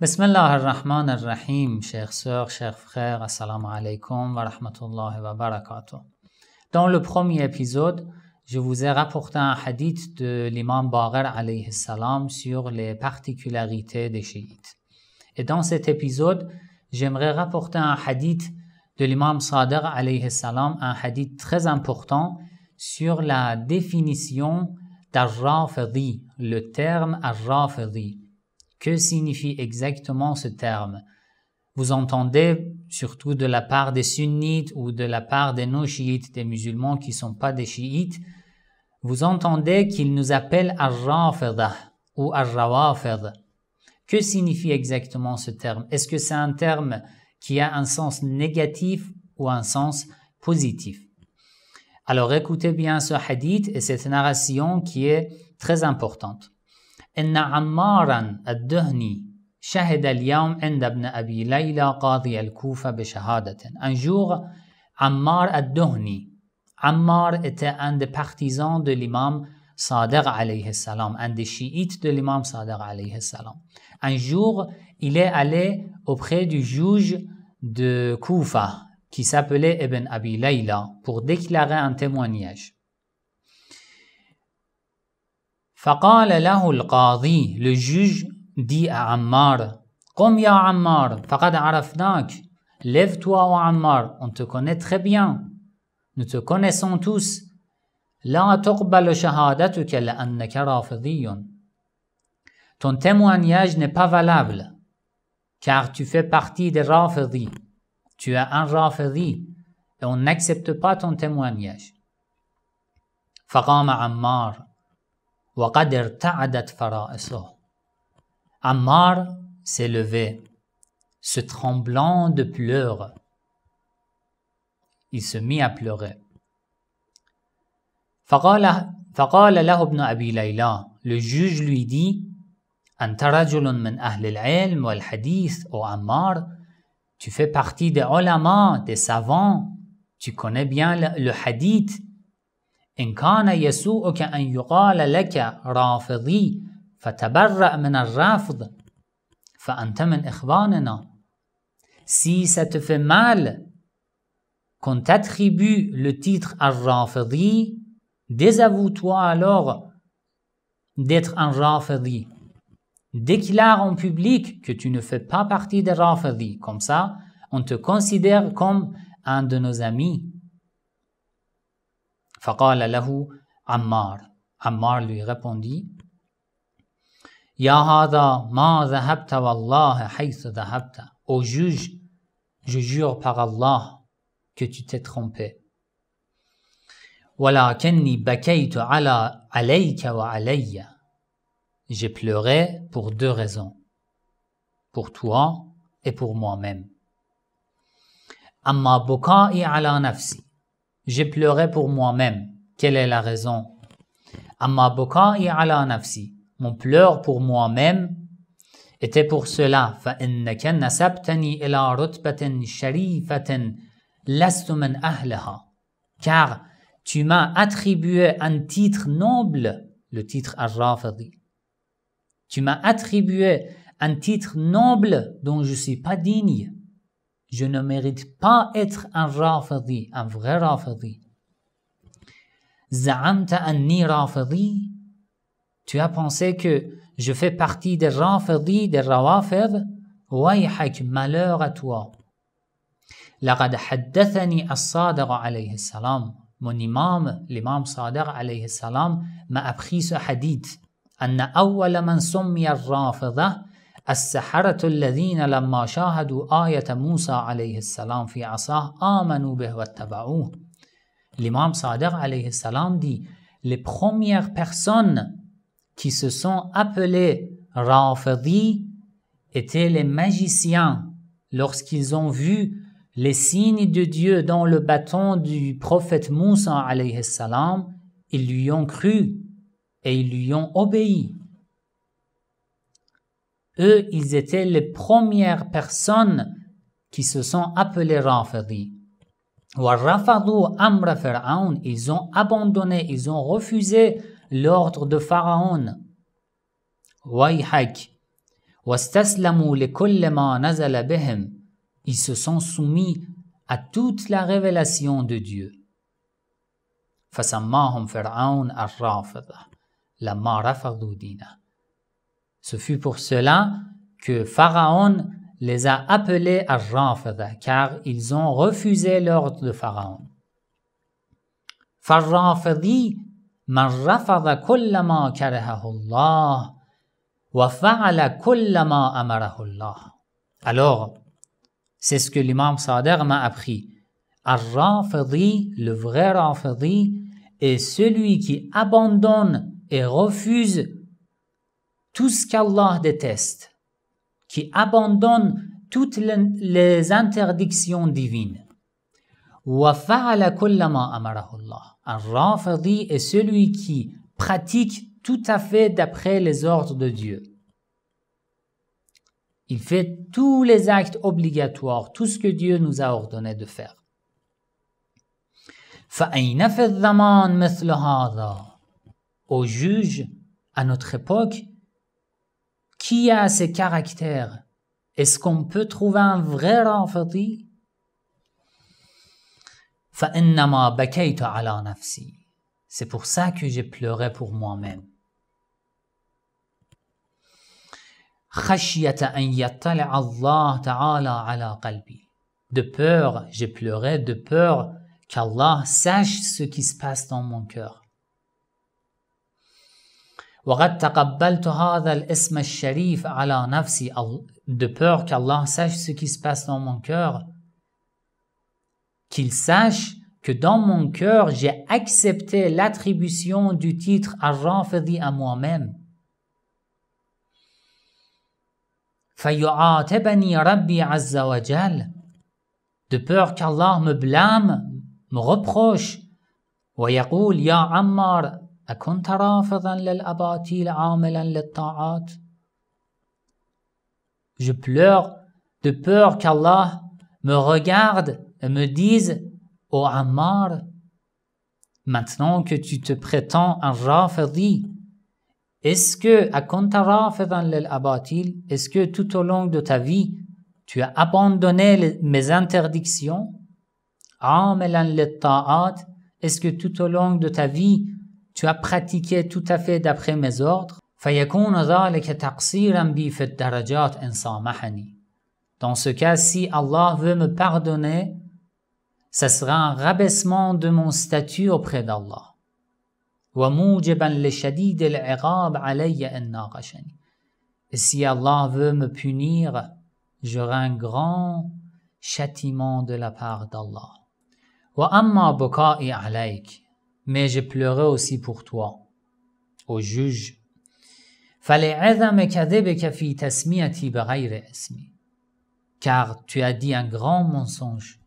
Bismillah ar-Rahman ar-Rahim, chers sœurs, chers frères, assalamu alaikum wa rahmatullahi wa barakatuh. Dans le premier épisode, je vous ai rapporté un hadith de l'imam Baghir alayhi salam sur les particularités des chiites. Et dans cet épisode, j'aimerais rapporter un hadith de l'imam Sadr alayhi salam, un hadith très important sur la définition d'arrafidi, le terme Ar-Rafidi. Que signifie exactement ce terme Vous entendez surtout de la part des sunnites ou de la part des non-chiites, des musulmans qui ne sont pas des chiites, vous entendez qu'ils nous appellent al ou al Que signifie exactement ce terme Est-ce que c'est un terme qui a un sens négatif ou un sens positif Alors écoutez bien ce hadith et cette narration qui est très importante. ان عمارا الدهني شهد اليوم عند ابن ابي ليلى قاضي الكوفه بشهاده ان جور عمار الدهني عمار ات اند بارتيزان دو الامام صادق عليه السلام اند شييت دو الامام صادق عليه السلام ان جور il est allé auprès دو juge de Koufa qui s'appelait Ibn Abi Layla pour déclarer un le juge dit à Ammar "comme ya ammar, فقد arafnak, lève-toi Ammar on te connaît très bien nous te connaissons tous shahadatu la ton témoignage n'est pas valable car tu fais partie des Rafidhi. tu es un rafidi et on n'accepte pas ton témoignage فقام ammar! وَقَدْ ارْتَعَدَتْ فَرَائِصُهُ Ammar s'est levé, se tremblant de pleurs. Il se mit à pleurer. فقال, فقال له ابن أبي ليلى Le juge lui dit أنت رجل من أهل العلم والحديث أو Ammar Tu fais partie des ulama, des savants, tu connais bien le hadith si ça te fait mal qu'on t'attribue le titre al-Rafidi, désavoue-toi alors d'être un Rafidi. Déclare en public que tu ne fais pas partie des Rafidi. Comme ça, on te considère comme un de nos amis. فقال له عمار عمار لي ريبوندي يا هذا ما ذهبت والله حيث ذهبت او جوج جوجور بغى الله que tu t'es ولكني بكيت على عليك وعلي j'ai pleuré بور دو raisons بور toi et بور moi ميم اما بكائي على نفسي J'ai pleuré pour moi-même. Quelle est la raison Mon pleur pour moi-même était pour cela. Car tu m'as attribué un titre noble, le titre ar Tu m'as attribué un titre noble dont je ne suis pas digne. Je ne mérite pas être un rafidi, un vrai rafidi. Za'amta anni rafidi. Tu as pensé que je fais partie des rafidi, des rawafid. Waihak, malheur à toi. لقد حدثني الصادق عليه السلام mon imam, l'imam Sadr alayhi salam, m'a appris ce hadith. أن أول من سمي الرافضة L'imam Sadr dit Les premières personnes qui se sont appelées rafidi étaient les magiciens lorsqu'ils ont vu les signes de Dieu dans le bâton du prophète Moussa alayhi salam, ils lui ont cru et ils lui ont obéi eux, ils étaient les premières personnes qui se sont appelées Rafidis. Ils ont abandonné, ils ont refusé l'ordre de Pharaon. Ils se sont soumis à toute la révélation de Dieu. la ma ce fut pour cela que Pharaon les a appelés à Rafida, car ils ont refusé l'ordre de Pharaon. Alors, c'est ce que l'imam Sadr m'a appris. « rafidi le vrai Rafidi, est celui qui abandonne et refuse tout ce qu'Allah déteste, qui abandonne toutes les interdictions divines. Un à est celui qui pratique tout à fait d'après les ordres de Dieu. Il fait tous les actes obligatoires, tout ce que Dieu nous a ordonné de faire. Au juge, à notre époque, qui a ces caractères Est-ce qu'on peut trouver un vrai nafsi. c'est pour ça que j'ai pleuré pour moi-même. De peur, j'ai pleuré de peur qu'Allah sache ce qui se passe dans mon cœur. وقد تقبلت هذا الاسم الشريف على نفسي de peur qu'Allah sache ce qui se passe dans mon cœur qu'il sache que dans mon cœur j'ai accepté l'attribution du titre Ar-Rafidi à moi-même de peur qu'Allah me blâme me reproche ويقول يا عمار je pleure de peur qu'Allah me regarde et me dise Ô oh Ammar, maintenant que tu te prétends un rafidi, est-ce que, est-ce que tout au long de ta vie, tu as abandonné mes interdictions Est-ce que tout au long de ta vie, tu as pratiqué tout à fait d'après mes ordres, dans ce cas, si Allah veut me pardonner, ce sera un rabaissement de mon statut auprès d'Allah. Et si Allah veut me punir, j'aurai un grand châtiment de la part d'Allah mais je pleurais aussi pour toi. Au juge, car tu as dit un grand mensonge.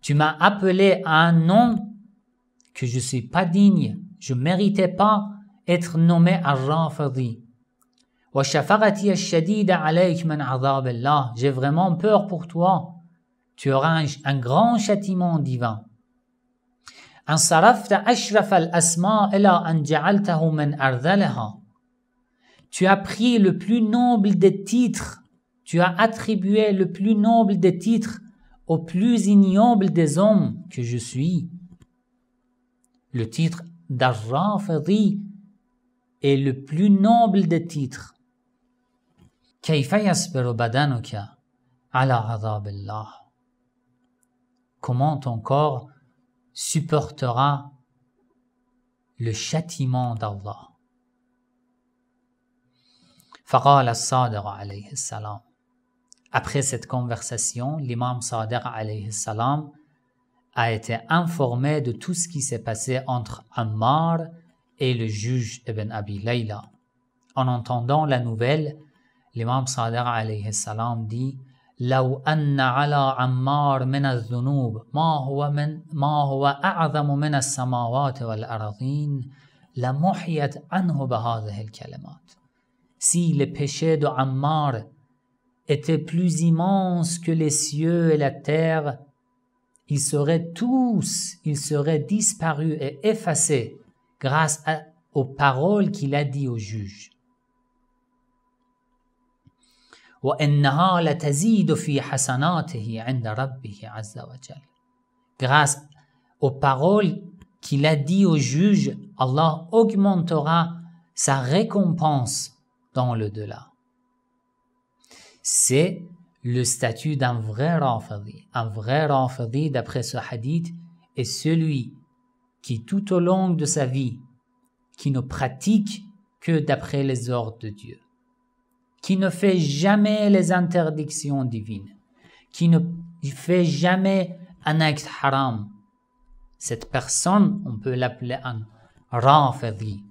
Tu m'as appelé à un nom que je ne suis pas digne, je ne méritais pas être nommé Ar-Rafidi. J'ai vraiment peur pour toi. Tu auras un grand châtiment divin. Tu as pris le plus noble des titres, tu as attribué le plus noble des titres au plus ignoble des hommes que je suis. Le titre d'Arrafadi est le plus noble des titres. Comment ton corps supportera le châtiment d'Allah. alayhi salam. Après cette conversation, l'imam Sadr alayhi salam a été informé de tout ce qui s'est passé entre Ammar et le juge Ibn Abi Layla. En entendant la nouvelle, l'imam Sadr alayhi salam dit si le péché de Ammar était plus immense que les cieux et la terre, ils seraient tous, ils seraient disparus et effacés grâce aux paroles qu'il a dites au juge. Grâce aux paroles qu'il a dit au juge, Allah augmentera sa récompense dans le delà. C'est le statut d'un vrai rafidi. Un vrai rafidi, d'après ce hadith, est celui qui, tout au long de sa vie, qui ne pratique que d'après les ordres de Dieu qui ne fait jamais les interdictions divines, qui ne fait jamais un acte haram. Cette personne, on peut l'appeler un rafidhi.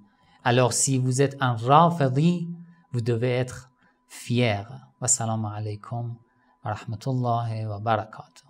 Alors si vous êtes un rafidhi, vous devez être fier. Wassalamu alaikum wa rahmatullahi wa barakatuh.